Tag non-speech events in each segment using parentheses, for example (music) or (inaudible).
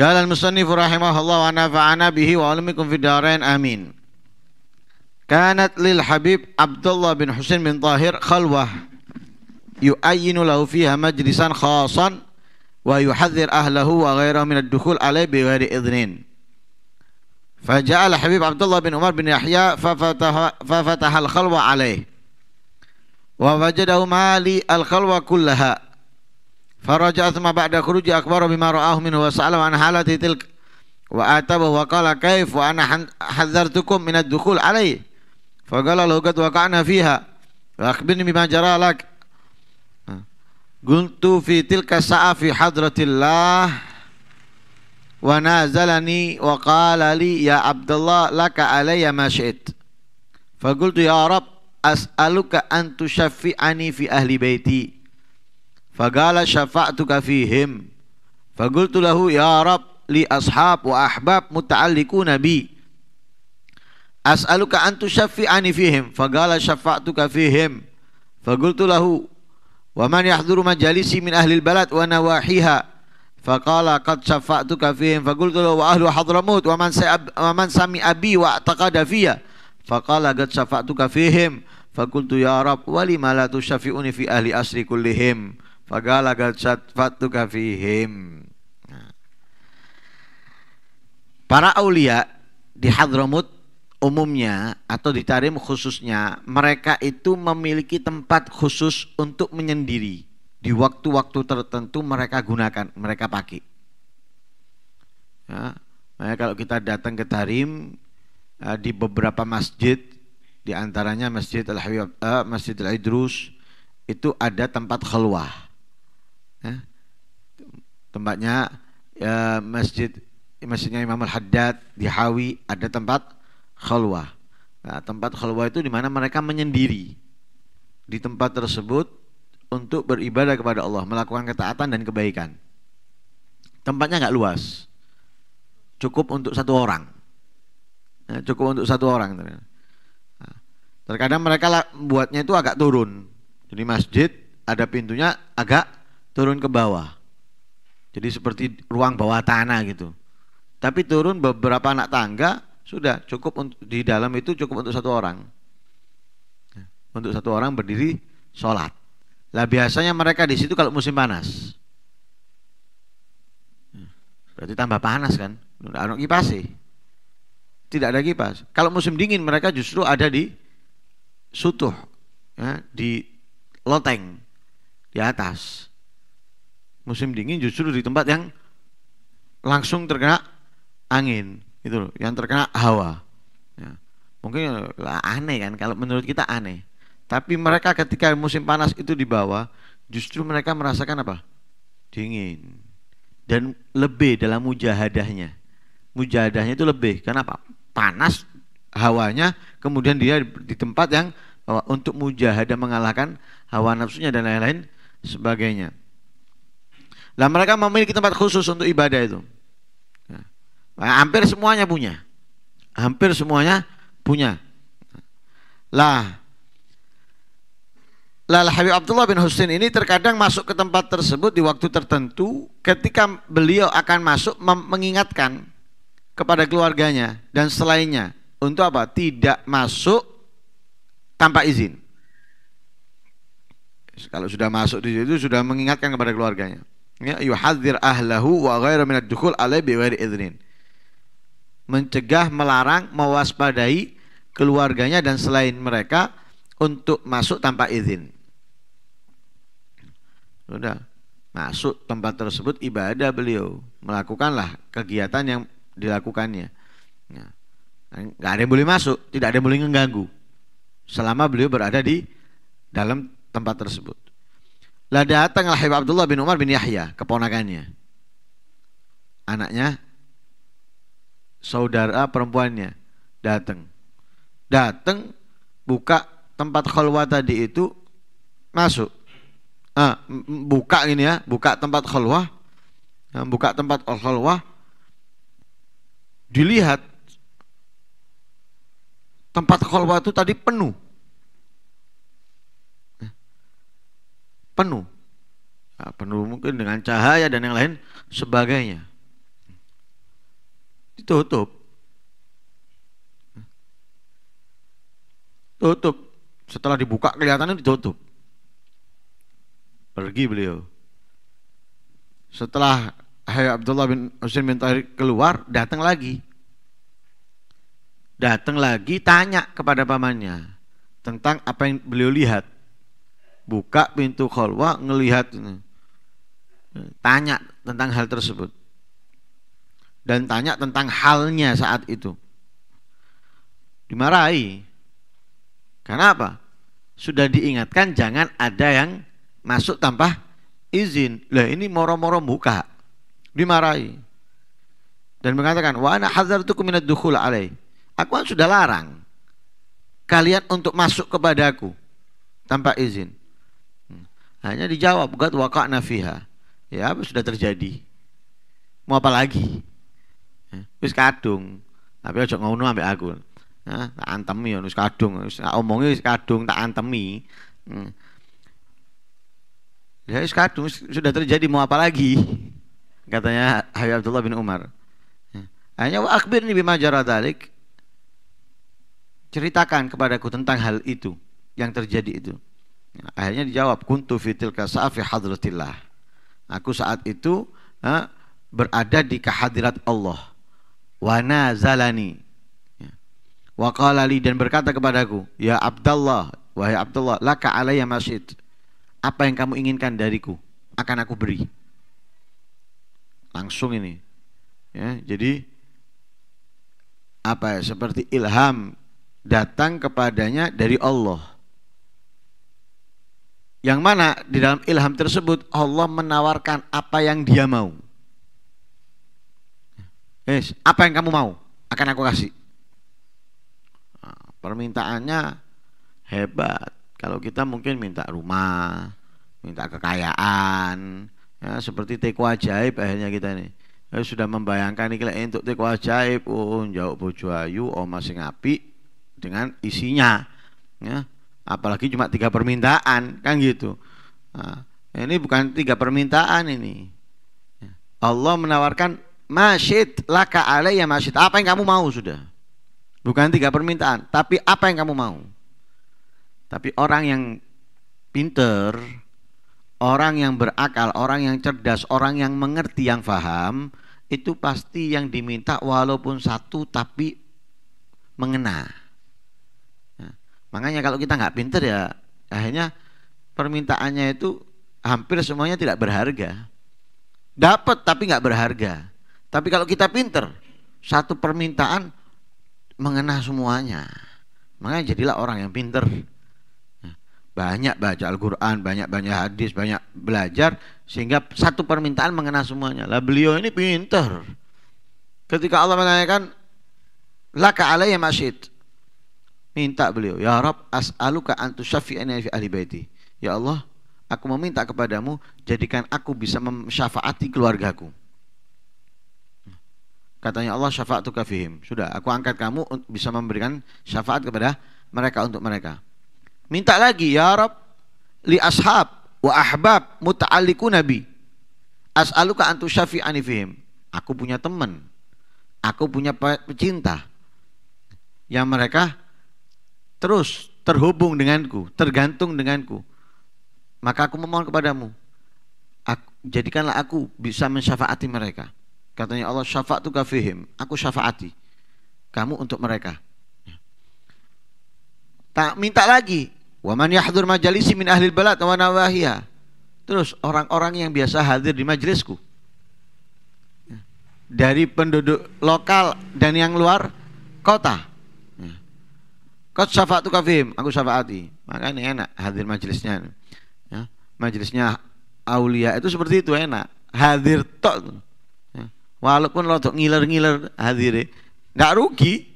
قال المصنف رحمه الله ونفعنا به وعلمكم في الدارين آمين كانت للحبيب عبد الله بن حسين بن طاهر خلوة يؤين له فيها مجلسا خاصا ويحذر أهله وغيره من الدخول عليه بغير إذن فجاء الحبيب عبد الله بن عمر بن يحيى ففتح, ففتح الخلوة عليه ووجده مالي الخلوة كلها فرجع ثم بعد خروجه أخبره بما رآه منه وسأله عن حالته تلك وأعتبه وقال كيف وأنا حذرتكم من الدخول عليه فقال له قد وقعنا فيها وأخبرني بما جرى لك قلت في تلك الساعة في حضرة الله ونازلني وقال لي يا عبد الله لك علي ما شئت فقلت يا رب أسألك أن تشفعني في أهل بيتي فقال شفعتك فيهم فقلت له يا رب لي أصحاب وأحباب متعلقون بي أسألك أن تشفعني فيهم فقال شفعتك فيهم فقلت له ومن يحضر مجالسي من أهل البلد ونواحيها فقال قد شفعتك فيهم فقلت له وأهل حضرموت ومن ومن سمع بي واعتقد فيا فقال قد شفعتك فيهم فقلت يا رب ولم لا تشفعني في أهل أسري كلهم fihim. Nah. Para aulia di Hadramut umumnya atau di Tarim khususnya mereka itu memiliki tempat khusus untuk menyendiri. Di waktu-waktu tertentu mereka gunakan, mereka pakai. Ya, nah, kalau kita datang ke Tarim ya, di beberapa masjid di antaranya Masjid al hawiyah eh, Masjid Al-Idrus itu ada tempat khalwah Ya. tempatnya ya, masjid masjidnya Imam Al Haddad di Hawi ada tempat khalwah nah, tempat khalwah itu di mana mereka menyendiri di tempat tersebut untuk beribadah kepada Allah melakukan ketaatan dan kebaikan tempatnya nggak luas cukup untuk satu orang ya, cukup untuk satu orang gitu. nah, Terkadang mereka buatnya itu agak turun. Jadi masjid ada pintunya agak turun ke bawah. Jadi seperti ruang bawah tanah gitu. Tapi turun beberapa anak tangga sudah cukup untuk di dalam itu cukup untuk satu orang. Ya, untuk satu orang berdiri sholat. Lah biasanya mereka di situ kalau musim panas. Ya, berarti tambah panas kan? Tidak Ada kipas sih. Tidak ada kipas. Kalau musim dingin mereka justru ada di sutuh, ya, di loteng, di atas musim dingin justru di tempat yang langsung terkena angin itu loh yang terkena hawa ya. mungkin lah, aneh kan kalau menurut kita aneh tapi mereka ketika musim panas itu di bawah justru mereka merasakan apa dingin dan lebih dalam mujahadahnya mujahadahnya itu lebih karena apa panas hawanya kemudian dia di tempat yang eh, untuk mujahadah mengalahkan hawa nafsunya dan lain-lain sebagainya lah mereka memiliki tempat khusus untuk ibadah itu. Nah, hampir semuanya punya. Hampir semuanya punya. Lah lah Habib Abdullah bin Husin ini terkadang masuk ke tempat tersebut di waktu tertentu ketika beliau akan masuk mengingatkan kepada keluarganya dan selainnya untuk apa? Tidak masuk tanpa izin. Kalau sudah masuk di situ sudah mengingatkan kepada keluarganya ya yuhadzir ahlahu wa ghairu ad dukhul alai bi ghairi idznin mencegah melarang mewaspadai keluarganya dan selain mereka untuk masuk tanpa izin sudah masuk tempat tersebut ibadah beliau melakukanlah kegiatan yang dilakukannya ya. nggak ada yang boleh masuk tidak ada yang boleh mengganggu selama beliau berada di dalam tempat tersebut lah datanglah Habib Abdullah bin Umar bin Yahya, keponakannya. Anaknya saudara ah, perempuannya datang. Datang buka tempat khalwat tadi itu masuk. Ah, buka ini ya, buka tempat khalwah. Ah, buka tempat khalwah. Dilihat tempat khalwat itu tadi penuh penuh. Nah, penuh mungkin dengan cahaya dan yang lain sebagainya. Ditutup. Tutup. Setelah dibuka kelihatannya ditutup. Pergi beliau. Setelah Hai Abdullah bin Husain bin Tahir keluar, datang lagi. Datang lagi tanya kepada pamannya tentang apa yang beliau lihat buka pintu kholwa ngelihat tanya tentang hal tersebut dan tanya tentang halnya saat itu dimarahi karena apa sudah diingatkan jangan ada yang masuk tanpa izin lah ini moro-moro buka dimarahi dan mengatakan wa ana hazartukum minad dukhul alai aku kan sudah larang kalian untuk masuk kepadaku tanpa izin hanya dijawab gad waka'na fiha. Ya, sudah terjadi. Mau apa lagi? Ya, wis kadung. Tapi ojo ngono ambek aku. Ya, tak antemi ya wis kadung, wis omongi wis kadung tak antemi. Hmm. Ya wis kadung sudah terjadi mau apa lagi? Katanya Habib Abdullah bin Umar. Ya, hanya wa nih bima jara Ceritakan kepadaku tentang hal itu yang terjadi itu. Akhirnya dijawab kuntu fitil kasafi hadratillah. Aku saat itu ha, berada di kehadirat Allah. Wana zalani. Ya. Wakalali dan berkata kepadaku, ya Abdullah, wahai Abdullah, laka alaiya masjid. Apa yang kamu inginkan dariku akan aku beri. Langsung ini. Ya, jadi apa ya seperti ilham datang kepadanya dari Allah yang mana di dalam ilham tersebut Allah menawarkan apa yang dia mau. Yes, eh, apa yang kamu mau akan aku kasih. Nah, permintaannya hebat. Kalau kita mungkin minta rumah, minta kekayaan, ya, seperti teko ajaib akhirnya kita nih. Eh, ya, sudah membayangkan ini untuk teko ajaib, oh jauh bojo ayu, oma masih ngapi dengan isinya. Ya, apalagi cuma tiga permintaan kan gitu nah, ini bukan tiga permintaan ini ya. Allah menawarkan masjid, laka alaiya masjid. apa yang kamu mau sudah bukan tiga permintaan tapi apa yang kamu mau tapi orang yang pinter orang yang berakal orang yang cerdas orang yang mengerti yang faham itu pasti yang diminta walaupun satu tapi mengena Makanya kalau kita nggak pinter ya akhirnya permintaannya itu hampir semuanya tidak berharga. Dapat tapi nggak berharga. Tapi kalau kita pinter, satu permintaan mengena semuanya. Makanya jadilah orang yang pinter. Banyak baca Al-Quran, banyak-banyak hadis, banyak belajar. Sehingga satu permintaan mengena semuanya. Lah beliau ini pinter. Ketika Allah menanyakan, Laka alaiya masjid minta beliau, "Ya Rob as'aluka an syafi'ani fi ahli baiti." Ya Allah, aku meminta kepadamu jadikan aku bisa mensyafaati keluargaku. Katanya Allah syafa'atu fihim. Sudah, aku angkat kamu untuk bisa memberikan syafaat kepada mereka untuk mereka. Minta lagi, ya Rob li ashab wa ahbab muta'alliku nabi. As'aluka an tusyafi'ani fihim. Aku punya teman. Aku punya pecinta yang mereka terus terhubung denganku, tergantung denganku. Maka aku memohon kepadamu, aku, jadikanlah aku bisa mensyafaati mereka. Katanya Allah syafaat tu kafihim, aku syafaati kamu untuk mereka. Ya. Tak minta lagi. Wa man yahdur majalisi min ahli balad wa nawahiya. Terus orang-orang yang biasa hadir di majelisku ya. dari penduduk lokal dan yang luar kota syafaat tu kafim, aku syafaati. Maka ini enak hadir majelisnya. Ya, majelisnya aulia itu seperti itu enak. Hadir tok. Ya. Walaupun lo ngiler-ngiler hadir, nggak rugi.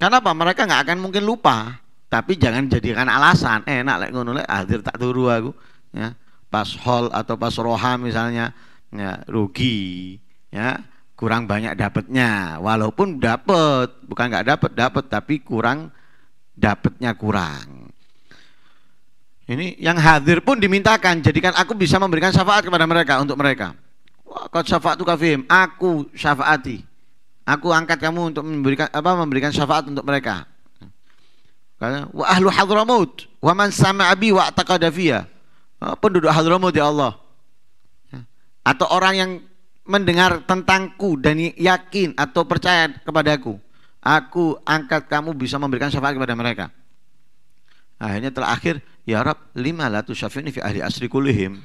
Kenapa? Mereka nggak akan mungkin lupa. Tapi jangan jadikan alasan. Enak lek ngono lek hadir tak turu aku. Ya, pas hall atau pas roha misalnya, ya, rugi. Ya, kurang banyak dapatnya. Walaupun dapat, bukan nggak dapat, dapat tapi kurang dapatnya kurang. Ini yang hadir pun dimintakan, jadikan aku bisa memberikan syafaat kepada mereka untuk mereka. kau syafaat kafim, aku syafaati. Aku angkat kamu untuk memberikan apa memberikan syafaat untuk mereka. Karena wa ahlu Hadramaut wa sama abi wa taqada oh, Penduduk hadramut ya Allah. Ya. Atau orang yang mendengar tentangku dan yakin atau percaya kepadaku aku angkat kamu bisa memberikan syafaat kepada mereka. Akhirnya terakhir, ya Rab, lima latu syafi'ni fi ahli asri kulihim.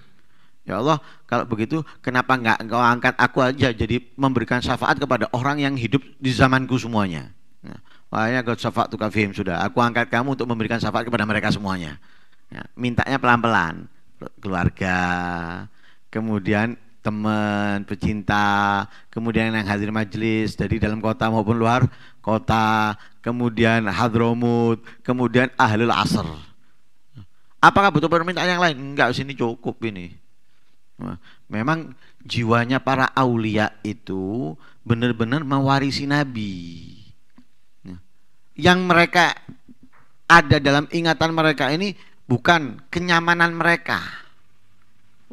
Ya Allah, kalau begitu kenapa enggak engkau angkat aku aja jadi memberikan syafaat kepada orang yang hidup di zamanku semuanya. Nah, ya, Wahnya God syafaat kafim sudah. Aku angkat kamu untuk memberikan syafaat kepada mereka semuanya. Ya, mintanya pelan-pelan keluarga, kemudian teman, pecinta, kemudian yang hadir majelis dari dalam kota maupun luar kota, kemudian hadromut, kemudian ahlul asr. Apakah butuh permintaan yang lain? Enggak, sini cukup ini. Memang jiwanya para aulia itu benar-benar mewarisi Nabi. Yang mereka ada dalam ingatan mereka ini bukan kenyamanan mereka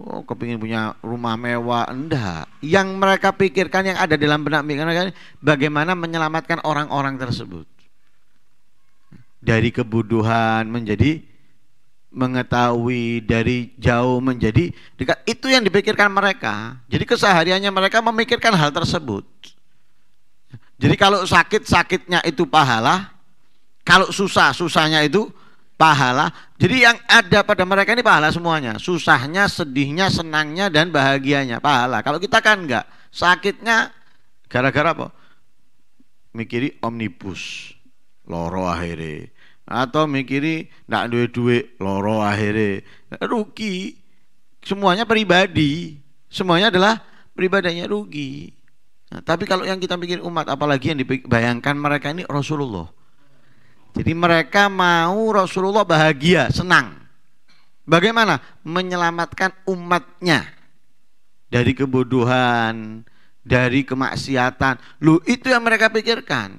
Oh, kepingin punya rumah mewah, enggak. Yang mereka pikirkan yang ada dalam benak mereka kan, bagaimana menyelamatkan orang-orang tersebut dari kebodohan menjadi mengetahui dari jauh menjadi dekat. Itu yang dipikirkan mereka. Jadi kesehariannya mereka memikirkan hal tersebut. Jadi kalau sakit sakitnya itu pahala, kalau susah susahnya itu pahala, jadi yang ada pada mereka ini pahala semuanya. Susahnya, sedihnya, senangnya, dan bahagianya. Pahala. Kalau kita kan enggak. Sakitnya gara-gara apa? Mikiri omnibus. Loro akhirnya. Atau mikiri ndak duwe-duwe. Loro akhirnya. Rugi. Semuanya pribadi. Semuanya adalah pribadinya rugi. Nah, tapi kalau yang kita pikir umat, apalagi yang dibayangkan mereka ini Rasulullah. Jadi mereka mau Rasulullah bahagia, senang. Bagaimana? Menyelamatkan umatnya dari kebodohan, dari kemaksiatan. Lu itu yang mereka pikirkan.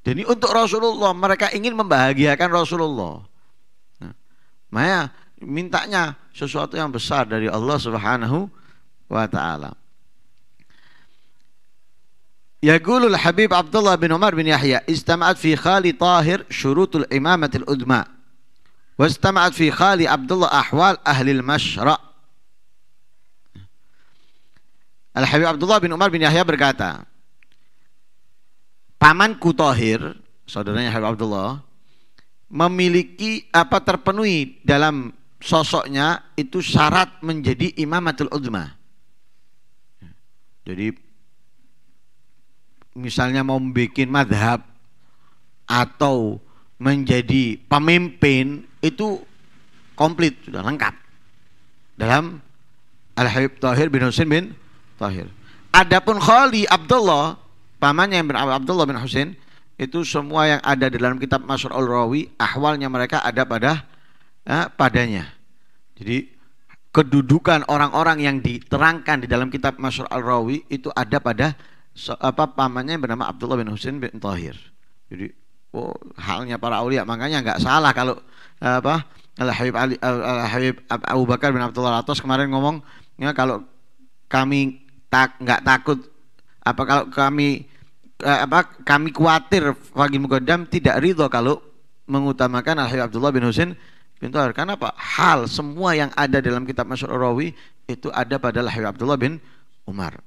Jadi untuk Rasulullah mereka ingin membahagiakan Rasulullah. Nah, Maya mintanya sesuatu yang besar dari Allah Subhanahu wa taala. يقول الحبيب عبد الله بن عمر بن يحيى استمعت في خالي طاهر شروط الإمامة الأدماء واستمعت في خالي عبد الله أحوال أهل المشرق الحبيب عبد الله بن عمر بن يحيى berkata, pamanku Tohir, saudaranya Habib Abdullah, memiliki apa terpenuhi dalam sosoknya itu syarat menjadi imamatul udma. Jadi misalnya mau membuat madhab atau menjadi pemimpin itu komplit sudah lengkap dalam Al Habib Tahir bin Husain bin Tahir. Adapun Khali Abdullah pamannya yang bernama Abdullah bin Husain itu semua yang ada di dalam kitab Masyur al Rawi ahwalnya mereka ada pada ya, padanya. Jadi kedudukan orang-orang yang diterangkan di dalam kitab Masyur al Rawi itu ada pada so, apa pamannya yang bernama Abdullah bin Husin bin Tahir. Jadi oh, halnya para aulia makanya nggak salah kalau apa Al Habib Ali Al Habib Abu Bakar bin Abdullah Atas kemarin ngomong ya kalau kami tak nggak takut apa kalau kami eh, apa kami khawatir bagi Mugaddam tidak ridho kalau mengutamakan Al Habib Abdullah bin Husin bin Tahir. Karena apa? Hal semua yang ada dalam kitab Masyur Rawi itu ada pada Al Habib Abdullah bin Umar.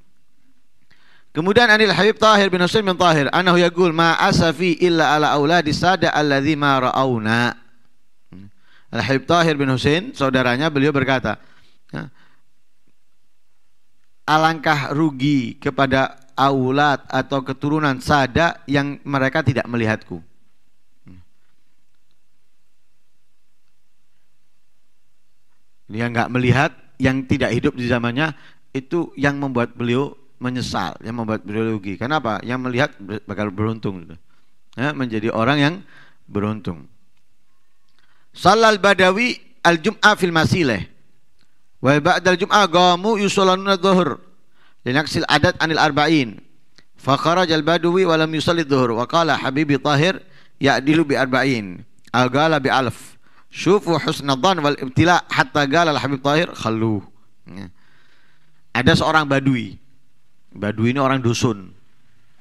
Kemudian Anil Habib Tahir bin Husain bin Tahir anahu yaqul ma asafi illa ala auladi sada alladzi ma rauna. Hmm. Al Habib Tahir bin Husain saudaranya beliau berkata, ya, alangkah rugi kepada aulat atau keturunan sada yang mereka tidak melihatku. Hmm. Dia nggak melihat yang tidak hidup di zamannya itu yang membuat beliau menyesal yang membuat beliau rugi. Kenapa? Yang melihat bakal beruntung gitu. Ya, menjadi orang yang beruntung. Salal Badawi al-Jum'a fil Masileh. Wa al Jum'a qamu yusallanuna dhuhr. Linaksil adat anil arba'in. Fa jal al-Badawi walam lam yusalli dhuhr wa qala habibi tahir ya'dilu bi arba'in. Agala bi alf. shufu husnadhan wal ibtila hatta gala al-Habib Tahir khalluh. Ya. Ada seorang Badui Badui ini orang dusun.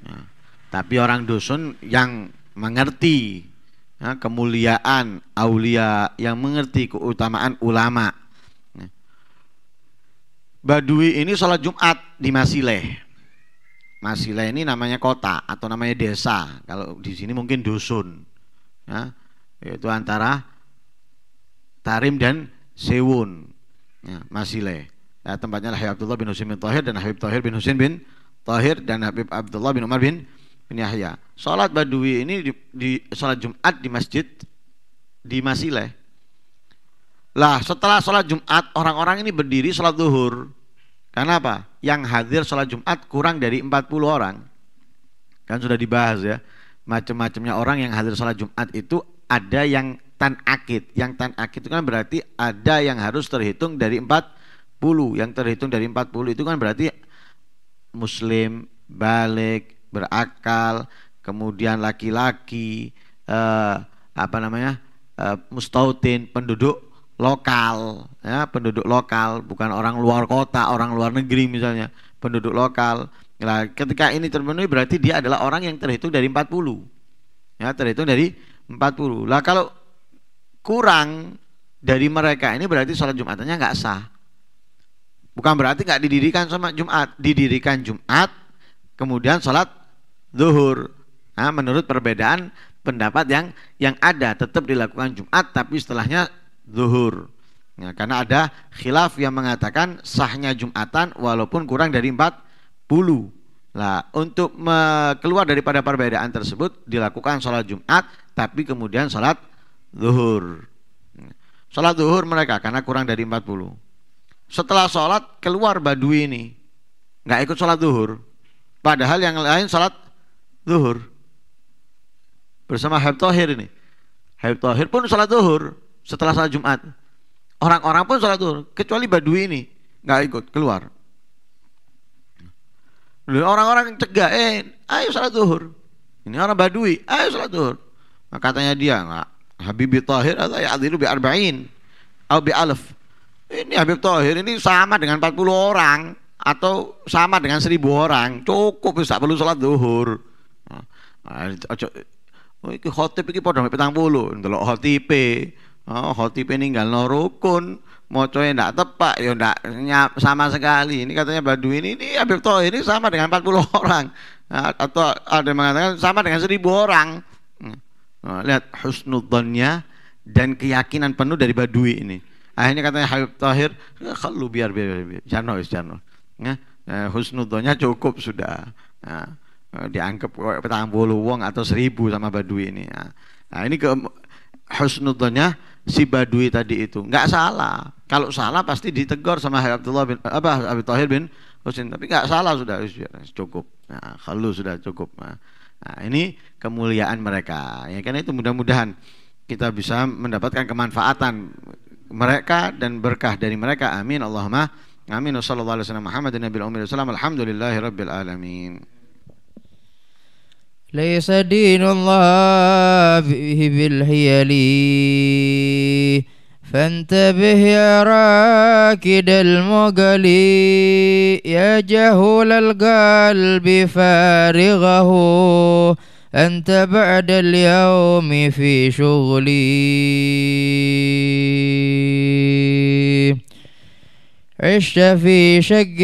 Ya. Tapi orang dusun yang mengerti ya, kemuliaan aulia, yang mengerti keutamaan ulama. Ya. Badui ini sholat Jumat di Masileh. Masileh ini namanya kota atau namanya desa. Kalau di sini mungkin dusun. Ya, yaitu antara Tarim dan Sewun. Ya, Masileh. Nah, tempatnya Habib Abdullah bin Husin bin Tahir dan Habib Tahir bin Husin bin Tahir dan Habib Abdullah bin Umar bin bin Yahya. Salat Badui ini di, di salat Jumat di masjid di Masileh. Lah setelah salat Jumat orang-orang ini berdiri salat duhur Karena apa? Yang hadir salat Jumat kurang dari 40 orang Kan sudah dibahas ya Macam-macamnya orang yang hadir salat Jumat itu ada yang tan akid Yang tan akid itu kan berarti ada yang harus terhitung dari 40 yang terhitung dari 40 itu kan berarti muslim, balik, berakal, kemudian laki-laki eh, apa namanya? Eh, mustautin, penduduk lokal, ya, penduduk lokal, bukan orang luar kota, orang luar negeri misalnya, penduduk lokal. Nah, ketika ini terpenuhi berarti dia adalah orang yang terhitung dari 40. Ya, terhitung dari 40. Lah kalau kurang dari mereka ini berarti sholat Jumatannya nggak sah. Bukan berarti nggak didirikan sama Jumat, didirikan Jumat, kemudian sholat zuhur. Nah, menurut perbedaan pendapat yang yang ada tetap dilakukan Jumat, tapi setelahnya zuhur. Ya, karena ada khilaf yang mengatakan sahnya Jumatan walaupun kurang dari 40. Nah, untuk keluar daripada perbedaan tersebut dilakukan sholat Jumat, tapi kemudian sholat zuhur. Nah, sholat zuhur mereka karena kurang dari 40 setelah sholat keluar badui ini nggak ikut sholat duhur padahal yang lain sholat duhur bersama Habib Tohir ini Habib Tohir pun sholat duhur setelah sholat Jumat orang-orang pun sholat duhur kecuali badui ini nggak ikut keluar orang-orang cegah eh ayo sholat duhur ini orang badui ayo sholat duhur nah, katanya dia nggak Habibi Tohir atau ya bi arba'in atau bi alaf ini Habib Tohir ini sama dengan 40 orang atau sama dengan 1000 orang. Cukup bisa perlu sholat duhur Nah, oh, iki khotib iki padha mek 70, ndelok khotibe. Oh, khotibe no rukun, macae ndak tepak ya ndak sama sekali. Ini katanya Badu ini ini Habib Tohir ini sama dengan 40 (laughs) orang. Nah, atau ada yang mengatakan sama dengan 1000 orang. Nah, lihat husnudhannya dan keyakinan penuh dari Badui ini akhirnya katanya Habib Tahir eh, kalau biar biar, biar. Jano is Jano Nah, eh, husnudonya cukup sudah nah, eh, dianggap petang bolu wong atau seribu sama Badui ini nah, nah ini ke husnudonya si Badui tadi itu nggak salah kalau salah pasti ditegur sama Habib Abdullah bin apa Habib Tahir bin Husin tapi nggak salah sudah cukup nah kalau sudah cukup nah. nah ini kemuliaan mereka ya karena itu mudah-mudahan kita bisa mendapatkan kemanfaatan mereka dan berkah dari mereka. Amin. Allahumma amin. Wassallallahu alaihi wasallam ليس دين الله بالحيل فانتبه يا راكد المغلي يا جهول القلب فارغه أنت بعد اليوم في شغلي عشت في شق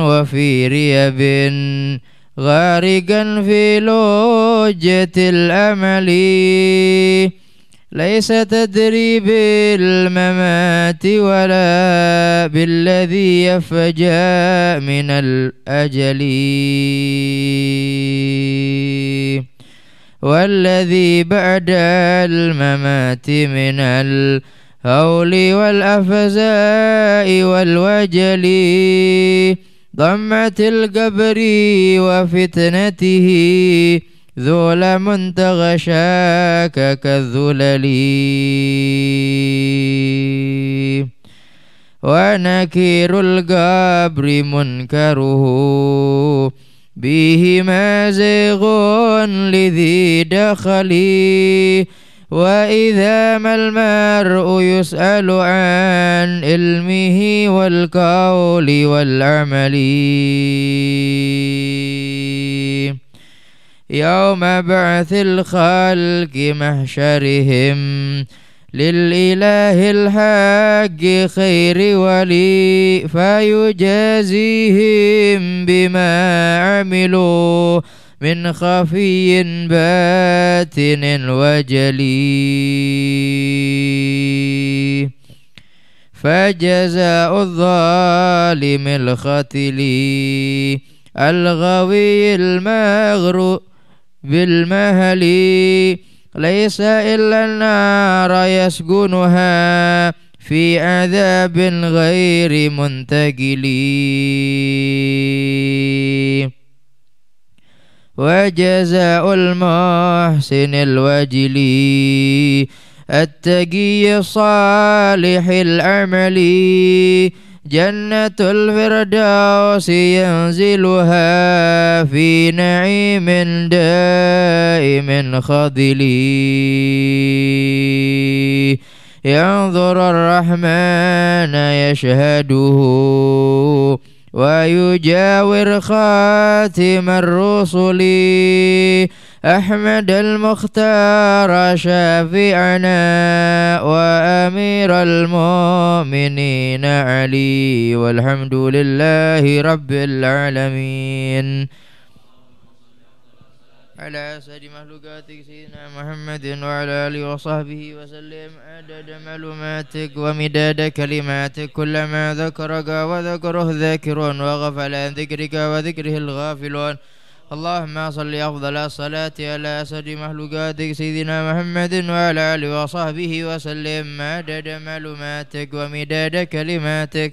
وفي ريب غارقا في لوجة الأمل ليس تدري بالممات ولا بالذي يفجأ من الأجل والذي بعد الممات من الهول والأفزاء والوجل ضمة القبر وفتنته ظلم من تغشاك كالذلل ونكير القبر منكره به مازغ لذي دخل وإذا ما المرء يسأل عن علمه والقول والعمل يوم بعث الخلق محشرهم للإله الحق خير ولي فيجازيهم بما عملوا من خفي باتن وجلي فجزاء الظالم الختلي الغوي المغرور بالمهل ليس إلا النار يسكنها في عذاب غير منتقل وجزاء المحسن الوجل التقي الصالح العملي جنة الفردوس ينزلها في نعيم دائم خذلي ينظر الرحمن يشهده ويجاور خاتم الرسل أحمد المختار شافعنا وأمير المؤمنين علي والحمد لله رب العالمين على أسد مخلوقاتك سيدنا محمد وعلى آله وصحبه وسلم عدد معلوماتك ومداد كلماتك كلما ذكرك وذكره ذاكرون وغفل عن ذكرك وذكره الغافلون اللهم صل أفضل الصلاة على أسد مخلوقاتك سيدنا محمد وعلى آله وصحبه وسلم مدد معلوماتك ومداد كلماتك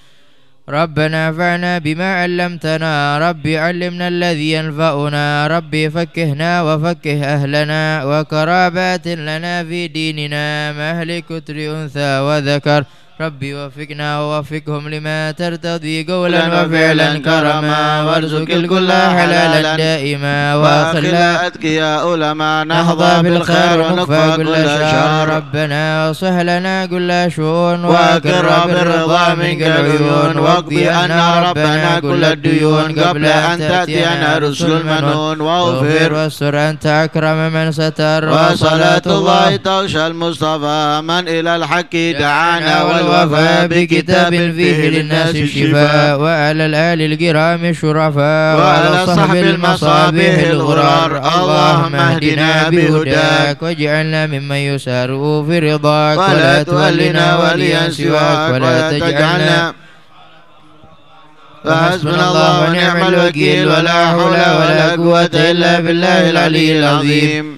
ربنا فعنا بما علمتنا رب علمنا الذي ينفعنا رب فكهنا وفكه أهلنا وكرابات لنا في ديننا مهلك كتر أنثى وذكر ربي وفقنا ووفقهم لما ترتضي قولا وفعلا كرما وارزق الكل حلالا دائما واخلا الاتقياء لما نهضى بالخير ونكفى كل شر ربنا وصح لنا كل شؤون واكرم بالرضا منك العيون واقضي ان ربنا كل الديون قبل ان تاتينا رسل المنون واغفر واستر انت اكرم من ستر وصلاه الله توشى المصطفى من الى الحق دعانا وفى بكتاب فيه للناس الشفاء وعلى الآل الكرام الشرفاء وعلى صحب المصابيح الغرار اللهم اهدنا بهداك واجعلنا ممن يسار في رضاك ولا تولنا وليا سواك ولا تجعلنا فحسبنا الله ونعم الوكيل ولا حول ولا قوة إلا بالله العلي العظيم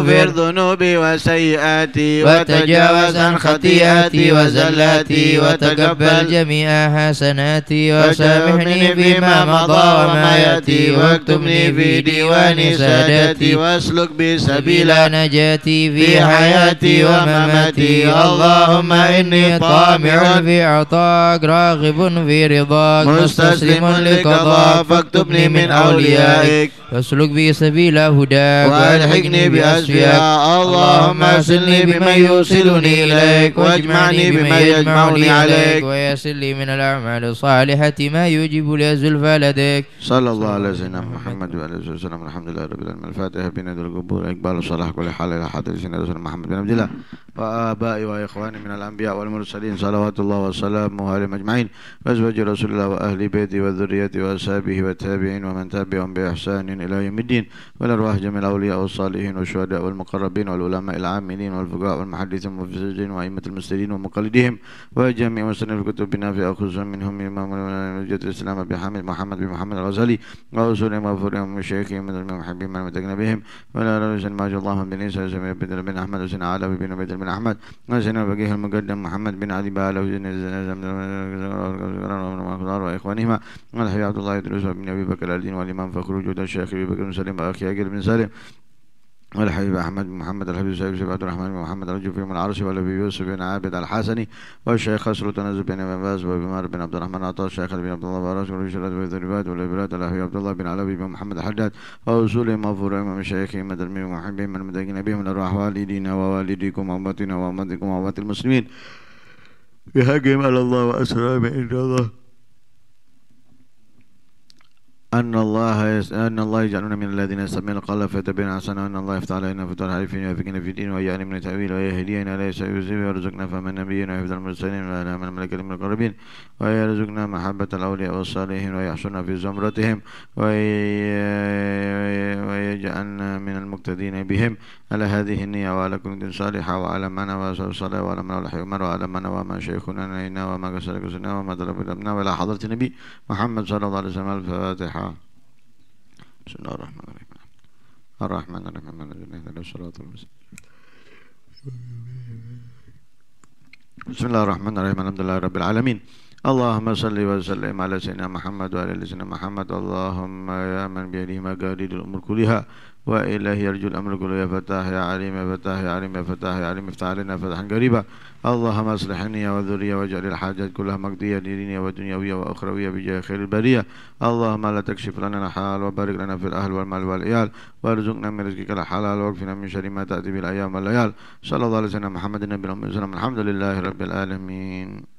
واغفر ذنوبي وسيئاتي وتجاوز عن خطيئاتي وزلاتي وتقبل جميع حسناتي وسامحني فيما مضى وما يأتي واكتبني في ديوان سادتي واسلك بسبيل نجاتي في حياتي ومماتي اللهم إني طامع في عطاك راغب في رضاك مستسلم لقضاك فاكتبني من أوليائك واسلك بي سبيل هداك والحقني بأسفل وصياك اللهم اسلني بما يوصلني إليك واجمعني بما يجمعني عليك ويسر لي من الأعمال الصالحة ما يجب لي الزلفى لديك صلى الله على سيدنا محمد وعلى آله وسلم الحمد لله رب العالمين الفاتحة بنادي القبور إقبال صلاح كل حال إلى حضرة سيدنا رسول محمد بن عبد الله وآبائي وإخواني من الأنبياء والمرسلين صلوات الله وسلامه عليهم أجمعين وأزواج رسول الله وأهل بيته وذريته وأصحابه والتابعين ومن تابعهم بإحسان إلى يوم الدين والأرواح جميع الأولياء والصالحين والشهداء والمقربين والعلماء العاملين والفقهاء والمحدثين والمفسرين وأئمة المسلمين ومقلديهم وجميع مسلم الكتب بنافع أخذ منهم إمام المجد الإسلام حامد محمد بن محمد الغزالي ورسولهم وفرهم وشيخهم من المحبين من بهم ولا رسول ما اللهم بن عيسى بن بن أحمد وسن على بن عبيد بن أحمد وسن الفقيه المقدم محمد بن علي بعلوي وإخوانهما والحبيب عبد الله يدرس بن أبي بكر الدين والإمام فخر وجود الشيخ أبي بكر سليم وأخي أجل بن سالم والحبيب أحمد بن محمد الحبيب سعيد بن عبد الرحمن بن محمد رجب في يوم العرس والأبي يوسف بن عابد الحسني والشيخ خسر تنزل بن أبن باز وبمار بن عبد الرحمن عطاء الشيخ بن عبد الله باراس والرجل بن ذربات والإبراد الحبيب عبد الله بن علوي بن محمد الحداد وأصولهم وفروعهم ومشايخهم وتلميذهم ومحبهم المدقين بهم الأرواح والدينا ووالديكم وأمتنا وأمتكم وأمت المسلمين بحقهم على الله وأسرائهم إن شاء الله أن الله يس... أن الله يجعلنا من الذين يستمعون القول فيتبعون عسنا أن الله يفتح علينا فتوح عارفين ويفقنا في الدين ويعلمنا من التأويل ويهدينا إلى سبيل ويرزقنا فهم النبيين ويحفظ المرسلين ويعلمنا من الملائكة المقربين ويرزقنا محبة الأولياء والصالحين ويحشرنا في زمرتهم وي... ويجعلنا من المقتدين بهم على هذه النية وعلى كل صالحة وعلى من وصلى وعلى من ولا عمر وعلى من وما شيخنا نينا وما كسر كسرنا وما طلب دمنا وإلى حضرة النبي محمد صلى الله عليه وسلم الفاتحة بسم الله الرحمن الرحيم الرحمن الرحيم بسم الله الرحمن الرحيم الحمد لله رب العالمين اللهم صل وسلم على سيدنا محمد وعلى سيدنا محمد اللهم يا من بيده مقاليد الامور كلها وإله يرجو الأمر قولوا يا فتاح يا عليم يا فتاح يا عليم يا فتاح يا عليم افتح علينا فتحا قريبا اللهم اصلحني لي وذرية واجعل الحاجات كلها مقضية لدينية ودنيوية وأخروية بجاه خير البرية اللهم لا تكشف لنا الحال وبارك لنا في الأهل والمال والعيال وارزقنا من رزقك الحلال واكفنا من شر ما تأتي بالأيام والليال صلى الله عليه سيدنا محمد النبي الأمي والسلام الحمد لله رب العالمين